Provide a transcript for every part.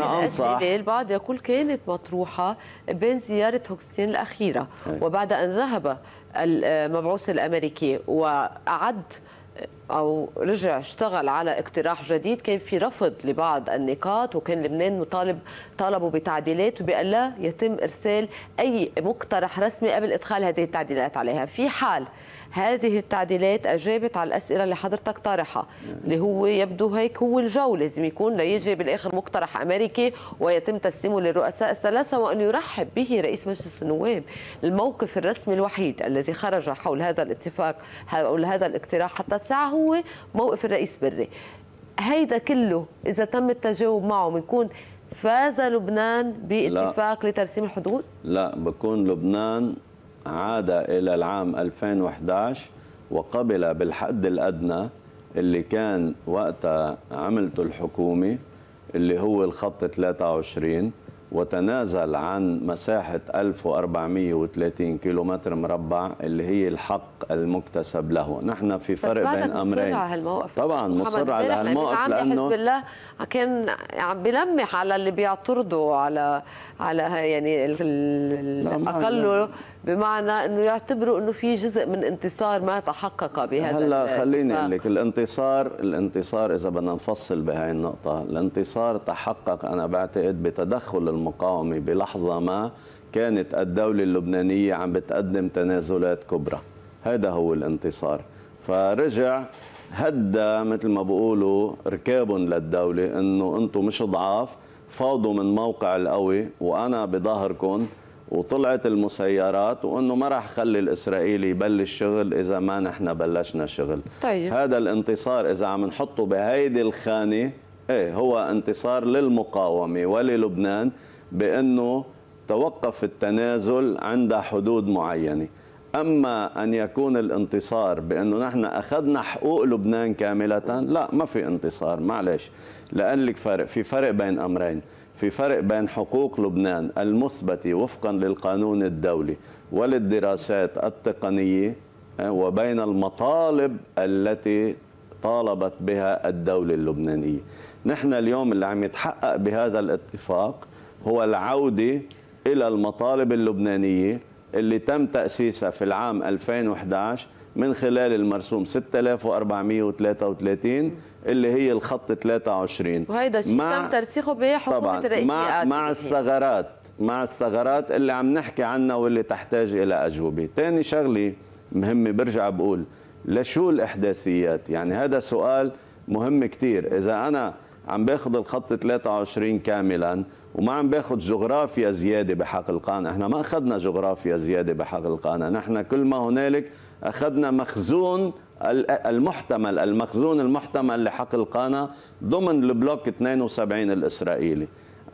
الأسئلة نعم، البعض يقول كانت مطروحة بين زيارة هوكستين الأخيرة إيه. وبعد أن ذهب المبعوث الأمريكي وأعد او رجع اشتغل على اقتراح جديد كان في رفض لبعض النقاط وكان لبنان مطالب طالبوا بتعديلات وبان لا يتم ارسال اي مقترح رسمي قبل ادخال هذه التعديلات عليها في حال هذه التعديلات أجابت على الأسئلة اللي حضرتك طرحها اللي هو يبدو هيك هو الجو لازم يكون ليجي بالآخر مقترح أمريكي ويتم تسليمه للرؤساء الثلاثة وأن يرحب به رئيس مجلس النواب الموقف الرسمي الوحيد الذي خرج حول هذا الاتفاق حول هذا الاقتراح حتى الساعة هو موقف الرئيس بري هيدا كله إذا تم التجاوب معه بنكون فاز لبنان باتفاق لا. لترسيم الحدود؟ لا بكون لبنان عاد إلى العام 2011 وقبل بالحد الأدنى اللي كان وقتها عملته الحكومة اللي هو الخط 23 وتنازل عن مساحة 1430 كيلومتر مربع اللي هي الحق المكتسب له نحن في فرق بين أمرين مصر على هالموقف طبعا مصر على هالموقف لأنه حزب الله كان عم بلمح على اللي بيعترضوا على على يعني الأقل بمعنى انه يعتبروا انه في جزء من انتصار ما تحقق بهذا هلا خليني اقول لك الانتصار الانتصار اذا بدنا نفصل بهاي النقطه الانتصار تحقق انا بعتقد بتدخل المقاومه بلحظه ما كانت الدوله اللبنانيه عم بتقدم تنازلات كبرى هذا هو الانتصار فرجع هدى مثل ما بقولوا ركابهم للدوله انه انتم مش ضعاف فاضوا من موقع القوي وانا بظهركم وطلعت المسيرات وانه ما راح خلي الاسرائيلي يبلش شغل اذا ما نحن بلشنا شغل طيب. هذا الانتصار اذا عم نحطه بهيدي الخانه ايه هو انتصار للمقاومه وللبنان بانه توقف التنازل عند حدود معينه اما ان يكون الانتصار بانه نحن اخذنا حقوق لبنان كامله لا ما في انتصار معلش لان لك فرق في فرق بين امرين في فرق بين حقوق لبنان المثبتة وفقا للقانون الدولي وللدراسات التقنية آه، وبين المطالب التي طالبت بها الدولة اللبنانية نحن اليوم اللي عم يتحقق بهذا الاتفاق هو العودة إلى المطالب اللبنانية اللي تم تأسيسها في العام 2011 من خلال المرسوم 6433 اللي هي الخط 23 وهيدا الشيء تم ترسيخه بحكومه طبعا الرئيس مع, مع الثغرات مع الثغرات اللي عم نحكي عنها واللي تحتاج الى اجوبه ثاني شغله مهمه برجع بقول لشو الاحداثيات يعني هذا سؤال مهم كثير اذا انا عم باخذ الخط 23 كاملا وما عم باخذ جغرافيا زياده بحق القانون احنا ما اخذنا جغرافيا زياده بحق القانون نحن كل ما هنالك اخذنا مخزون المحتمل المخزون المحتمل لحقل قانا ضمن البلوك 72 الاسرائيلي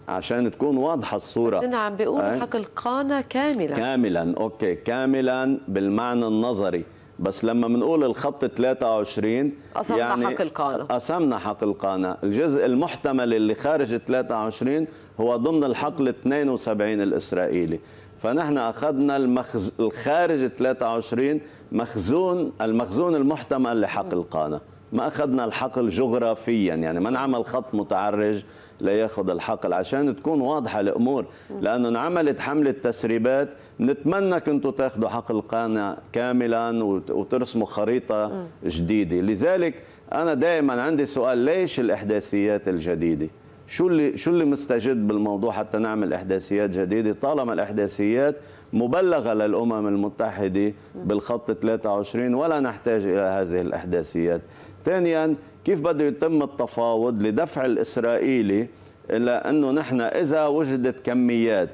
عشان تكون واضحه الصوره بس عم بيقولوا حقل قانا كاملا كاملا اوكي كاملا بالمعنى النظري بس لما بنقول الخط 23 قسمنا يعني حق القانة قسمنا حق قانا الجزء المحتمل اللي خارج 23 هو ضمن الحقل 72 الإسرائيلي فنحن أخذنا المخز... الخارج 23 مخزون المخزون المحتمل لحقل نعم. قانا ما أخذنا الحقل جغرافيا يعني ما نعمل خط متعرج لياخذ الحقل عشان تكون واضحه الامور نعم. لانه انعملت حمله تسريبات نتمنى كنتوا تاخذوا حقل قانا كاملا وترسموا خريطه نعم. جديده لذلك انا دائما عندي سؤال ليش الاحداثيات الجديده شو اللي شو اللي مستجد بالموضوع حتى نعمل احداثيات جديده طالما الاحداثيات مبلغة للأمم المتحدة بالخط 23 ولا نحتاج إلى هذه الأحداثيات ثانيا كيف بده يتم التفاوض لدفع الإسرائيلي إلى أنه نحن إذا وجدت كميات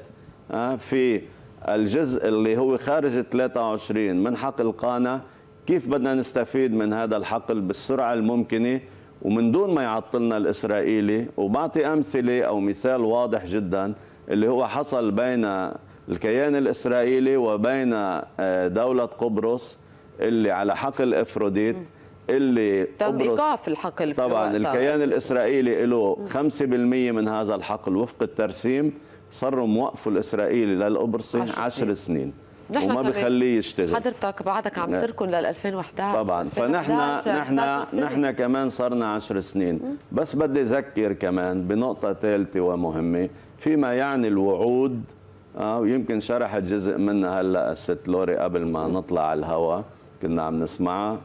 آه، في الجزء اللي هو خارج 23 من حقل قانا كيف بدنا نستفيد من هذا الحقل بالسرعة الممكنة ومن دون ما يعطلنا الإسرائيلي وبعطي أمثلة أو مثال واضح جدا اللي هو حصل بين الكيان الإسرائيلي وبين آه، دولة قبرص اللي على حقل إفروديت اللي تم ايقاف الحقل طبعا الكيان الاسرائيلي له 5% من هذا الحقل وفق الترسيم صروا موقفوا الاسرائيلي للقبرصي 10 سنين وما بخليه يشتغل حضرتك بعدك عم نعم. تركن لل 2011 طبعا فنحن نحن نحن كمان صرنا 10 سنين بس بدي اذكر كمان بنقطه ثالثه ومهمه فيما يعني الوعود آه ويمكن شرحت جزء منها هلا الست لوري قبل ما نطلع على الهواء كنا عم نسمعها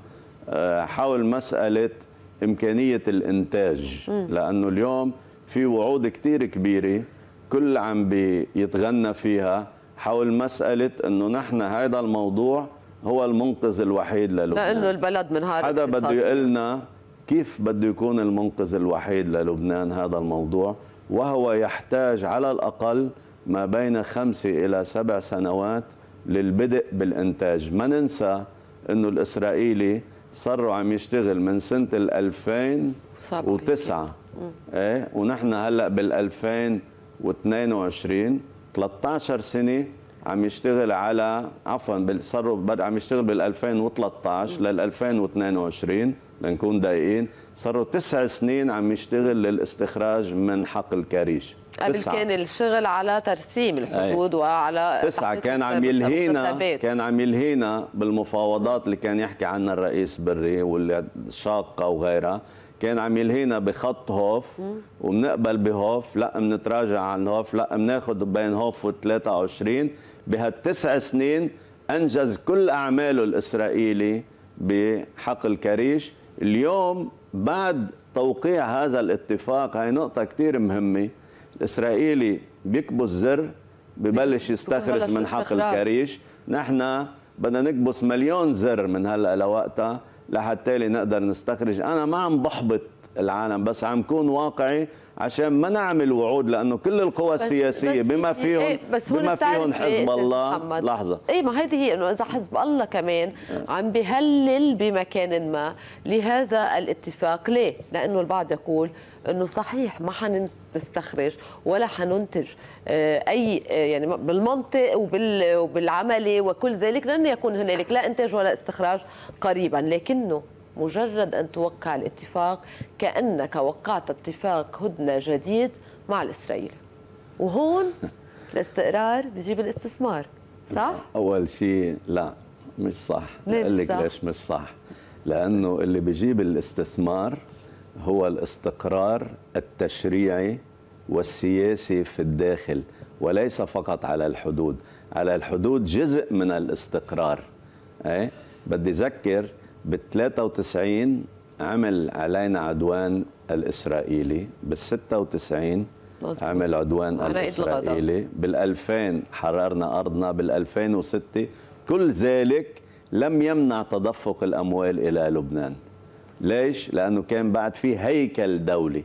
آه، حول مساله امكانيه الانتاج لانه اليوم في وعود كثير كبيره كل عم بيتغنى فيها حول مساله انه نحن هذا الموضوع هو المنقذ الوحيد للبنان لانه البلد منهار حدا بده لنا كيف بده يكون المنقذ الوحيد للبنان هذا الموضوع وهو يحتاج على الاقل ما بين خمسة إلى سبع سنوات للبدء بالإنتاج ما ننسى أنه الإسرائيلي صاروا عم يشتغل من سنة 2009 ايه ونحن هلأ بال 2022 13 سنة عم يشتغل على عفوا صاروا عم يشتغل بال 2013 لل 2022 لنكون دقيقين صاروا تسع سنين عم يشتغل للاستخراج من حقل كاريش قبل كان الشغل على ترسيم الحدود أي. وعلى تسعة كان عم يلهينا كان عم يلهينا بالمفاوضات اللي كان يحكي عنها الرئيس بري والشاقة وغيرها كان عم يلهينا بخط هوف وبنقبل بهوف لا بنتراجع عن هوف لا بناخذ بين هوف و23 بهالتسع سنين انجز كل اعماله الاسرائيلي بحقل كريش اليوم بعد توقيع هذا الاتفاق هاي نقطه كثير مهمه الاسرائيلي بيكبس زر ببلش يستخرج من حق الكريش نحن بدنا نكبس مليون زر من هلا لوقتها لحتى نقدر نستخرج انا ما عم بحبط العالم بس عم كون واقعي عشان ما نعمل وعود لانه كل القوى السياسيه بس بما فيهم ايه بس بما فيهم إيه، حزب الله محمد. لحظه اي ما هذه هي انه اذا حزب الله كمان آه. عم بهلل بمكان ما لهذا الاتفاق ليه؟ لانه البعض يقول انه صحيح ما حن نستخرج ولا حننتج آه، اي آه، يعني بالمنطق وبالعملي وكل ذلك لن يكون هنالك لا انتاج ولا استخراج قريبا لكنه مجرد ان توقع الاتفاق كانك وقعت اتفاق هدنه جديد مع الاسرائيلي وهون الاستقرار بجيب الاستثمار صح؟ اول شيء لا مش صح ليش لك ليش مش صح؟ لانه اللي بجيب الاستثمار هو الاستقرار التشريعي والسياسي في الداخل وليس فقط على الحدود على الحدود جزء من الاستقرار أي بدي أذكر بال 93 عمل علينا عدوان الإسرائيلي بال 96 عمل عدوان الإسرائيلي بال 2000 حررنا أرضنا بال 2006 كل ذلك لم يمنع تدفق الأموال إلى لبنان ليش؟ لأنه كان بعد في هيكل دولي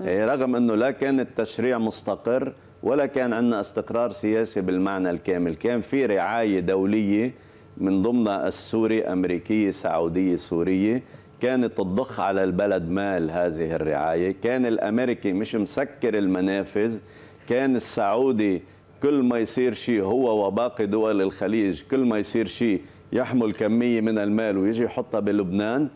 إيه، رغم أنه لا كان التشريع مستقر ولا كان عندنا استقرار سياسي بالمعنى الكامل كان في رعاية دولية من ضمنها السوري أمريكية سعودية سورية كانت تضخ على البلد مال هذه الرعاية كان الأمريكي مش مسكر المنافذ كان السعودي كل ما يصير شيء هو وباقي دول الخليج كل ما يصير شيء يحمل كمية من المال ويجي يحطها بلبنان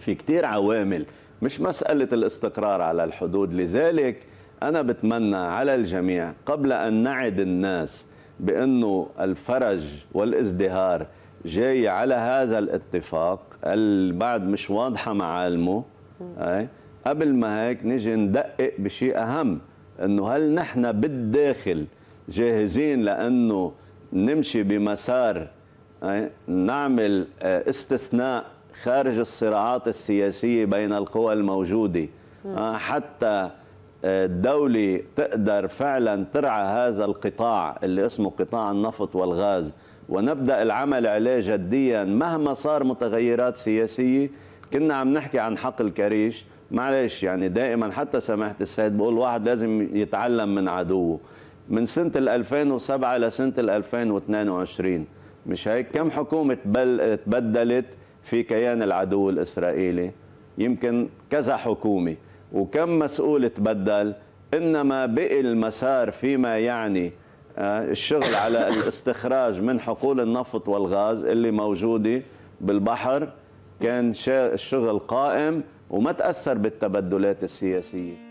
في كتير عوامل مش مسألة الاستقرار على الحدود لذلك أنا بتمنى على الجميع قبل أن نعد الناس بأنه الفرج والازدهار جاي على هذا الاتفاق البعض مش واضحة معالمه أي قبل ما هيك نجي ندقق بشيء أهم أنه هل نحن بالداخل جاهزين لأنه نمشي بمسار نعمل آه، استثناء خارج الصراعات السياسية بين القوى الموجودة آه، حتى آه، الدولة تقدر فعلا ترعى هذا القطاع اللي اسمه قطاع النفط والغاز ونبدأ العمل عليه جديا مهما صار متغيرات سياسية كنا عم نحكي عن حقل كريش معلش يعني دائما حتى سماحة السيد بقول واحد لازم يتعلم من عدوه من سنة 2007 لسنة 2022 مش هيك كم حكومة تبدلت في كيان العدو الإسرائيلي يمكن كذا حكومة وكم مسؤول تبدل إنما بقي المسار فيما يعني آه، الشغل على الاستخراج من حقول النفط والغاز اللي موجودة بالبحر كان الشغل قائم وما تأثر بالتبدلات السياسية